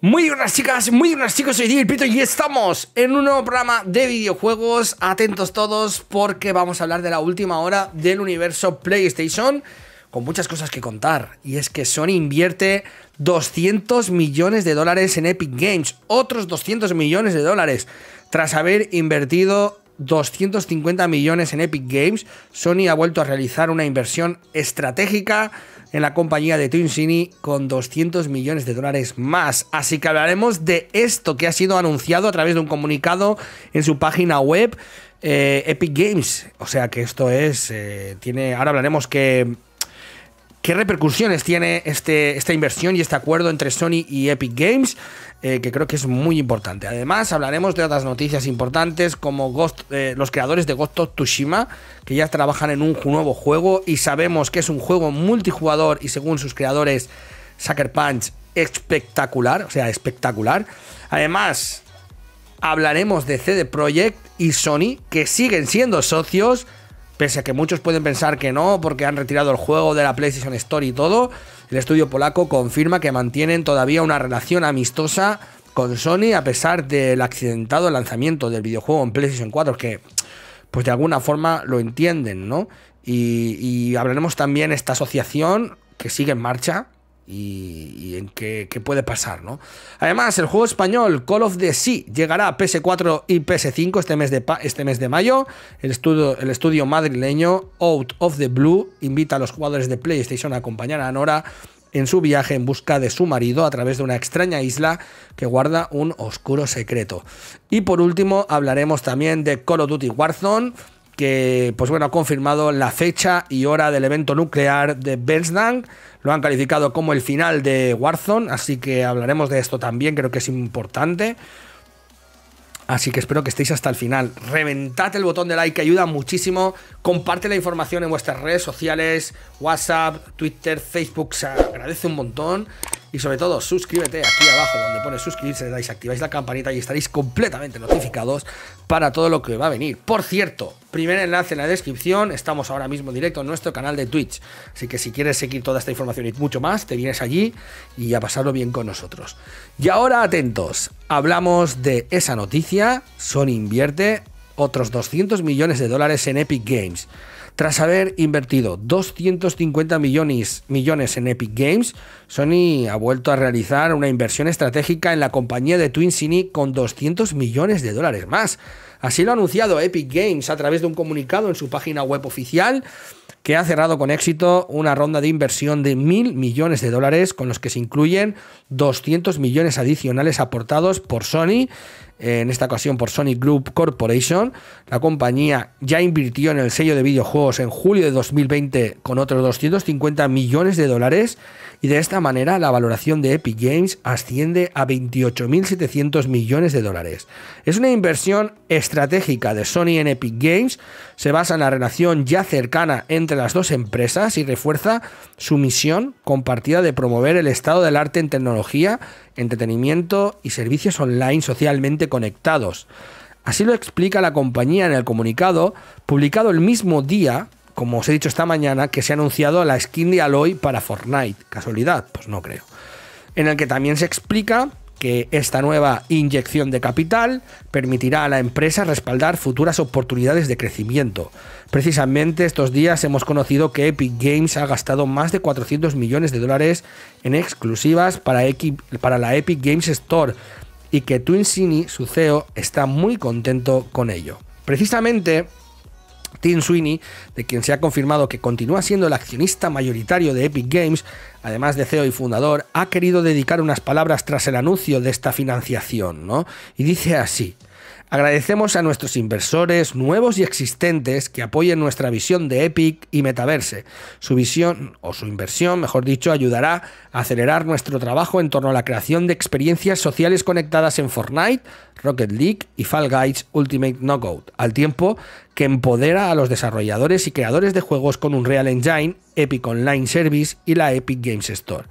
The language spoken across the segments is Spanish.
Muy buenas chicas, muy buenas chicos, soy Diego Pito y estamos en un nuevo programa de videojuegos. Atentos todos porque vamos a hablar de la última hora del universo PlayStation con muchas cosas que contar. Y es que Sony invierte 200 millones de dólares en Epic Games, otros 200 millones de dólares. Tras haber invertido 250 millones en Epic Games, Sony ha vuelto a realizar una inversión estratégica en la compañía de Twin con 200 millones de dólares más. Así que hablaremos de esto que ha sido anunciado a través de un comunicado en su página web eh, Epic Games. O sea que esto es, eh, tiene, ahora hablaremos que ¿Qué repercusiones tiene este, esta inversión y este acuerdo entre Sony y Epic Games? Eh, que creo que es muy importante. Además, hablaremos de otras noticias importantes como eh, los creadores de Ghost of Tsushima, que ya trabajan en un nuevo juego y sabemos que es un juego multijugador y según sus creadores, Sucker Punch, espectacular, o sea, espectacular. Además, hablaremos de CD Projekt y Sony, que siguen siendo socios Pese a que muchos pueden pensar que no, porque han retirado el juego de la PlayStation Store y todo, el estudio polaco confirma que mantienen todavía una relación amistosa con Sony a pesar del accidentado lanzamiento del videojuego en PlayStation 4, que pues de alguna forma lo entienden, ¿no? Y, hablaremos también esta asociación que sigue en marcha, y, en qué, puede pasar, ¿no? Además, el juego español Call of the Sea llegará a PS4 y PS5 este mes de, este mes de mayo. El estudio, el estudio madrileño Out of the Blue invita a los jugadores de PlayStation a acompañar a Nora en su viaje en busca de su marido a través de una extraña isla que guarda un oscuro secreto. Y por último, hablaremos también de Call of Duty Warzone que pues bueno, ha confirmado la fecha y hora del evento nuclear de Bernsdang. Lo han calificado como el final de Warzone, así que hablaremos de esto también, creo que es importante. Así que espero que estéis hasta el final. Reventad el botón de like, que ayuda muchísimo. Comparte la información en vuestras redes sociales, WhatsApp, Twitter, Facebook, se agradece un montón. Y sobre todo, suscríbete aquí abajo donde pone suscribirse, dais, activáis la campanita y estaréis completamente notificados para todo lo que va a venir. Por cierto, primer enlace en la descripción, estamos ahora mismo directo en nuestro canal de Twitch. Así que si quieres seguir toda esta información y mucho más, te vienes allí y a pasarlo bien con nosotros. Y ahora atentos, hablamos de esa noticia, Sony invierte otros 200 millones de dólares en Epic Games. Tras haber invertido 250 millones, millones en Epic Games, Sony ha vuelto a realizar una inversión estratégica en la compañía de Twin Cine con 200 millones de dólares más. Así lo ha anunciado Epic Games a través de un comunicado en su página web oficial que ha cerrado con éxito una ronda de inversión de mil millones de dólares, con los que se incluyen 200 millones adicionales aportados por Sony en esta ocasión por Sony Group Corporation. La compañía ya invirtió en el sello de videojuegos en julio de 2020 con otros 250 millones de dólares y de esta manera la valoración de Epic Games asciende a 28.700 millones de dólares. Es una inversión estratégica de Sony en Epic Games, se basa en la relación ya cercana entre las dos empresas y refuerza su misión compartida de promover el estado del arte en tecnología, entretenimiento y servicios online socialmente conectados. Así lo explica la compañía en el comunicado, publicado el mismo día, como os he dicho esta mañana, que se ha anunciado la skin de Aloy para Fortnite. ¿Casualidad? Pues no creo. En el que también se explica que esta nueva inyección de capital permitirá a la empresa respaldar futuras oportunidades de crecimiento. Precisamente estos días hemos conocido que Epic Games ha gastado más de 400 millones de dólares en exclusivas para, para la Epic Games Store y que Twin Sweeney, su CEO, está muy contento con ello. Precisamente, Tim Sweeney, de quien se ha confirmado que continúa siendo el accionista mayoritario de Epic Games, además de CEO y fundador, ha querido dedicar unas palabras tras el anuncio de esta financiación, ¿no? Y dice así. Agradecemos a nuestros inversores nuevos y existentes que apoyen nuestra visión de Epic y Metaverse. Su visión o su inversión, mejor dicho, ayudará a acelerar nuestro trabajo en torno a la creación de experiencias sociales conectadas en Fortnite, Rocket League y Fall Guys Ultimate Knockout, al tiempo que empodera a los desarrolladores y creadores de juegos con un Unreal Engine, Epic Online Service y la Epic Games Store.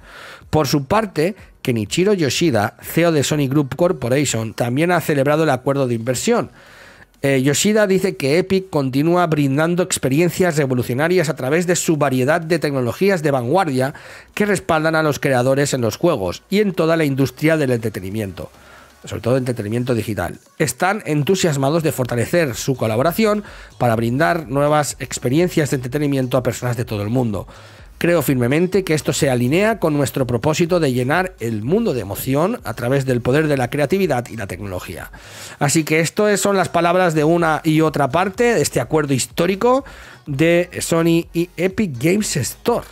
Por su parte, que Nichiro Yoshida, CEO de Sony Group Corporation, también ha celebrado el acuerdo de inversión. Eh, Yoshida dice que Epic continúa brindando experiencias revolucionarias a través de su variedad de tecnologías de vanguardia que respaldan a los creadores en los juegos y en toda la industria del entretenimiento, sobre todo entretenimiento digital. Están entusiasmados de fortalecer su colaboración para brindar nuevas experiencias de entretenimiento a personas de todo el mundo. Creo firmemente que esto se alinea con nuestro propósito de llenar el mundo de emoción a través del poder de la creatividad y la tecnología. Así que esto son las palabras de una y otra parte de este acuerdo histórico de Sony y Epic Games Store.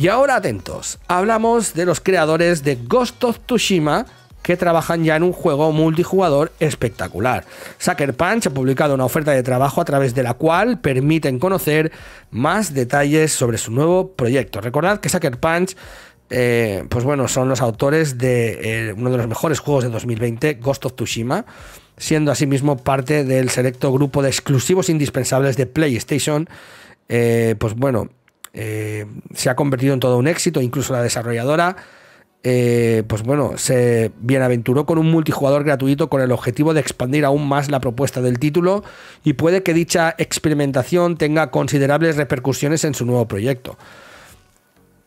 Y ahora atentos, hablamos de los creadores de Ghost of Tsushima, que trabajan ya en un juego multijugador espectacular. Sucker Punch ha publicado una oferta de trabajo a través de la cual permiten conocer más detalles sobre su nuevo proyecto. Recordad que Sucker Punch eh, pues bueno, son los autores de eh, uno de los mejores juegos de 2020, Ghost of Tsushima, siendo asimismo parte del selecto grupo de exclusivos indispensables de PlayStation. Eh, pues bueno, se ha convertido en todo un éxito, incluso la desarrolladora eh, pues bueno, se bienaventuró con un multijugador gratuito con el objetivo de expandir aún más la propuesta del título y puede que dicha experimentación tenga considerables repercusiones en su nuevo proyecto.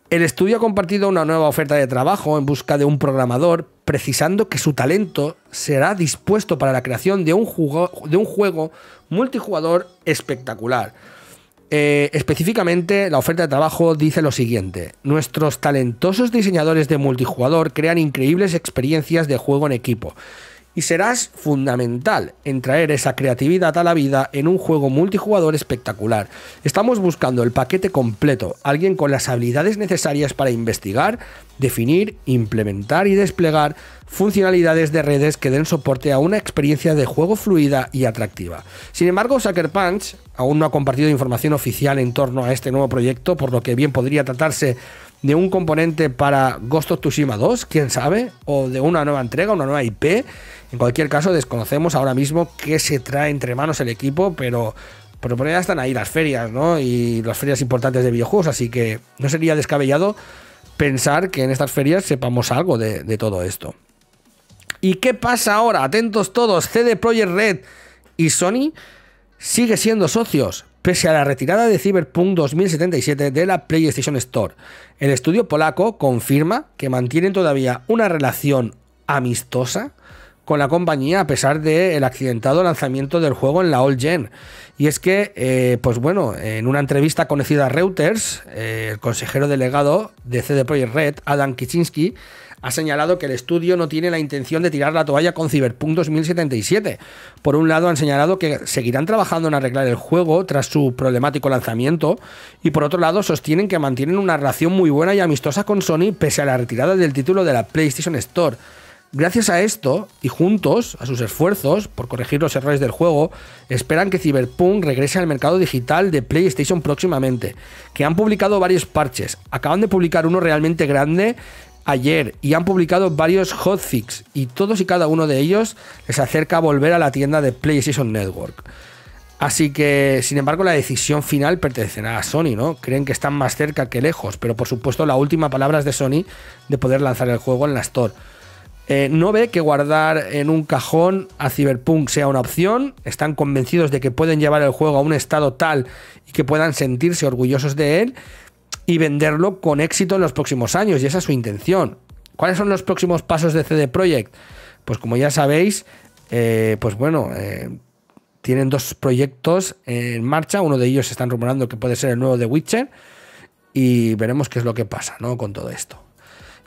El estudio ha compartido una nueva oferta de trabajo en busca de un programador, precisando que su talento será dispuesto para la creación de un, de un juego multijugador espectacular eh, específicamente, la oferta de trabajo dice lo siguiente: Nuestros talentosos diseñadores de multijugador crean increíbles experiencias de juego en equipo y serás fundamental en traer esa creatividad a la vida en un juego multijugador espectacular. Estamos buscando el paquete completo, alguien con las habilidades necesarias para investigar, definir, implementar y desplegar funcionalidades de redes que den soporte a una experiencia de juego fluida y atractiva. Sin embargo, Sucker Punch aún no ha compartido información oficial en torno a este nuevo proyecto, por lo que bien podría tratarse de un componente para Ghost of Tsushima 2, quién sabe, o de una nueva entrega, una nueva IP. En cualquier caso, desconocemos ahora mismo qué se trae entre manos el equipo, pero por lo ya están ahí las ferias, ¿no? Y las ferias importantes de videojuegos, así que no sería descabellado pensar que en estas ferias sepamos algo de, de todo esto. ¿Y qué pasa ahora? Atentos todos, CD Projekt Red y Sony sigue siendo socios, pese a la retirada de Cyberpunk 2077 de la PlayStation Store. El estudio polaco confirma que mantienen todavía una relación amistosa con la compañía a pesar del accidentado lanzamiento del juego en la All Gen. Y es que, eh, pues bueno, en una entrevista conocida a Reuters, eh, el consejero delegado de CD Projekt Red, Adam Kiczynski, ha señalado que el estudio no tiene la intención de tirar la toalla con Cyberpunk 2077. Por un lado, han señalado que seguirán trabajando en arreglar el juego tras su problemático lanzamiento, y por otro lado, sostienen que mantienen una relación muy buena y amistosa con Sony pese a la retirada del título de la PlayStation Store. Gracias a esto, y juntos, a sus esfuerzos por corregir los errores del juego, esperan que Cyberpunk regrese al mercado digital de PlayStation próximamente, que han publicado varios parches, acaban de publicar uno realmente grande ayer y han publicado varios hotfix y todos y cada uno de ellos les acerca a volver a la tienda de PlayStation Network. Así que, sin embargo, la decisión final pertenecerá a Sony, ¿no? Creen que están más cerca que lejos, pero por supuesto la última palabra es de Sony de poder lanzar el juego en la Store. Eh, no ve que guardar en un cajón a Cyberpunk sea una opción, están convencidos de que pueden llevar el juego a un estado tal y que puedan sentirse orgullosos de él, y venderlo con éxito en los próximos años, y esa es su intención. ¿Cuáles son los próximos pasos de CD Projekt? Pues como ya sabéis, eh, pues bueno, eh, tienen dos proyectos en marcha, uno de ellos se están rumorando que puede ser el nuevo de Witcher, y veremos qué es lo que pasa ¿no? con todo esto.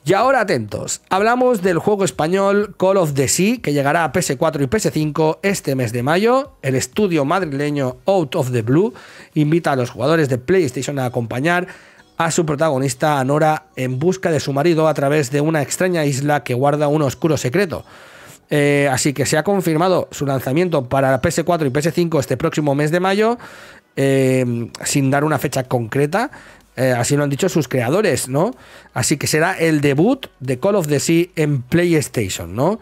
Y ahora atentos, hablamos del juego español Call of the Sea, que llegará a PS4 y PS5 este mes de mayo. El estudio madrileño Out of the Blue invita a los jugadores de PlayStation a acompañar a su protagonista Nora en busca de su marido a través de una extraña isla que guarda un oscuro secreto. Eh, así que se ha confirmado su lanzamiento para PS4 y PS5 este próximo mes de mayo, eh, sin dar una fecha concreta. Eh, así lo han dicho sus creadores, ¿no? Así que será el debut de Call of the Sea en PlayStation, ¿no?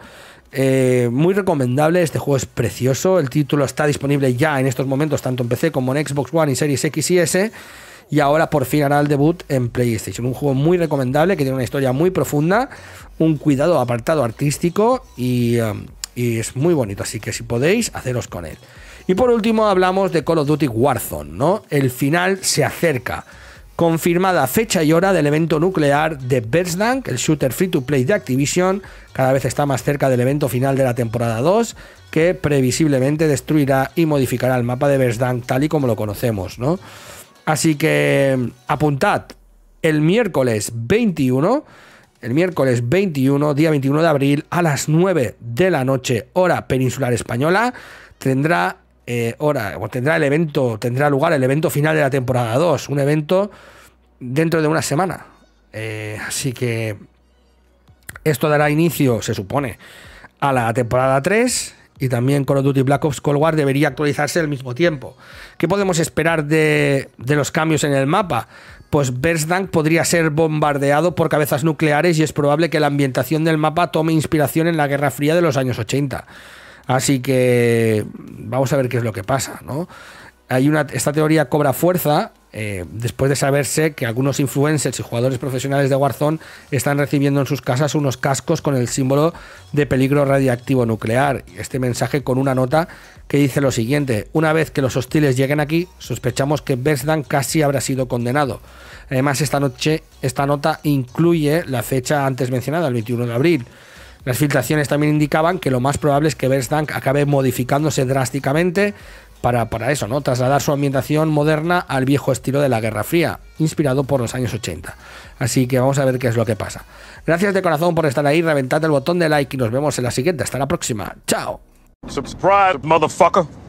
muy recomendable, este juego es precioso, el título está disponible ya en estos momentos tanto en PC como en Xbox One y Series X y S y ahora por fin hará el debut en PlayStation. Un juego muy recomendable que tiene una historia muy profunda, un cuidado apartado artístico eh, y, es muy bonito. Así que si podéis, haceros con él. Y por último hablamos de Call of Duty Warzone, ¿no? El final se acerca. Confirmada fecha y hora del evento nuclear de Verdansk el shooter free to play de Activision, cada vez está más cerca del evento final de la temporada 2, que previsiblemente destruirá y modificará el mapa de Verdansk tal y como lo conocemos, ¿no? Así que apuntad, el miércoles 21, el miércoles 21, día 21 de abril, a las 9 de la noche, hora peninsular española, tendrá, eh, hora, tendrá el evento, tendrá lugar el evento final de la temporada 2, un evento dentro de una semana. Eh, así que esto dará inicio, se supone, a la temporada 3, y también Call of Duty Black Ops Cold War debería actualizarse al mismo tiempo. ¿Qué podemos esperar de, los cambios en el mapa? Pues Verdansk podría ser bombardeado por cabezas nucleares y es probable que la ambientación del mapa tome inspiración en la Guerra Fría de los años 80. Así que vamos a ver qué es lo que pasa, ¿no? Hay una, esta teoría cobra fuerza eh, después de saberse que algunos influencers y jugadores profesionales de Warzone están recibiendo en sus casas unos cascos con el símbolo de peligro radiactivo nuclear. Este mensaje con una nota que dice lo siguiente, una vez que los hostiles lleguen aquí, sospechamos que Bersdan casi habrá sido condenado. Además, esta, noche, esta nota incluye la fecha antes mencionada, el 21 de abril. Las filtraciones también indicaban que lo más probable es que Verstank acabe modificándose drásticamente para, eso, ¿no? Trasladar su ambientación moderna al viejo estilo de la Guerra Fría, inspirado por los años 80. Así que vamos a ver qué es lo que pasa. Gracias de corazón por estar ahí, reventad el botón de like y nos vemos en la siguiente. Hasta la próxima. Chao. Subscribe, motherfucker.